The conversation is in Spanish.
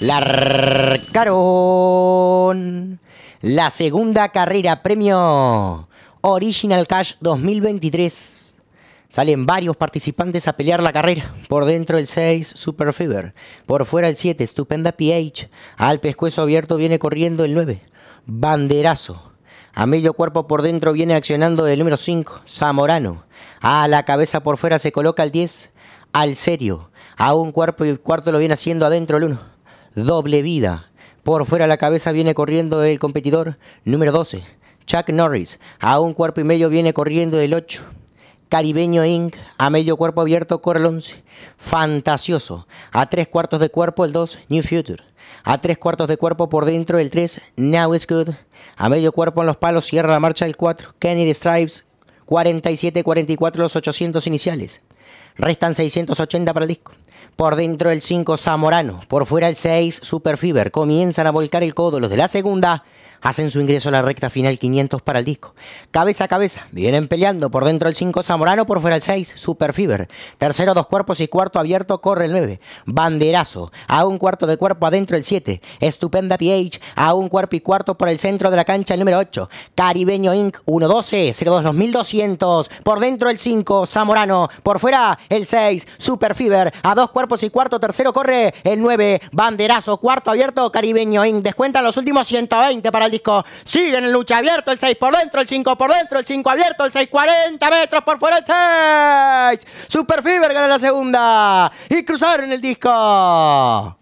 La la segunda carrera premio Original Cash 2023. Salen varios participantes a pelear la carrera. Por dentro el 6, Super Fever. Por fuera el 7, Estupenda PH. Al pescuezo abierto viene corriendo el 9, Banderazo. A medio cuerpo por dentro viene accionando el número 5, Zamorano. A la cabeza por fuera se coloca el 10, Al Serio. A un cuerpo y cuarto lo viene haciendo adentro el 1 doble vida. Por fuera la cabeza viene corriendo el competidor número 12, Chuck Norris. A un cuerpo y medio viene corriendo el 8. Caribeño Inc. A medio cuerpo abierto corre el 11. Fantasioso. A tres cuartos de cuerpo el 2, New Future. A tres cuartos de cuerpo por dentro el 3, Now Is Good. A medio cuerpo en los palos cierra la marcha el 4, Kennedy Stripes. 47-44 los 800 iniciales. Restan 680 para el disco. Por dentro el 5 Zamorano, por fuera el 6 Superfiber. Comienzan a volcar el codo los de la segunda. Hacen su ingreso a la recta final 500 para el disco. Cabeza a cabeza, vienen peleando por dentro el 5 Zamorano, por fuera el 6, Super Fever. Tercero, dos cuerpos y cuarto abierto, corre el 9. Banderazo, a un cuarto de cuerpo adentro el 7. Estupenda PH, a un cuerpo y cuarto por el centro de la cancha el número 8. Caribeño Inc. 112, 02 Por dentro el 5, Zamorano. Por fuera el 6, Super Fever. A dos cuerpos y cuarto, tercero corre el 9. Banderazo, cuarto abierto, Caribeño Inc. Descuentan los últimos 120 para el disco. Sigue en el lucha abierto, el 6 por dentro, el 5 por dentro, el 5 abierto, el 6, 40 metros por fuera, el 6. Super Fever gana la segunda. Y cruzar en el disco.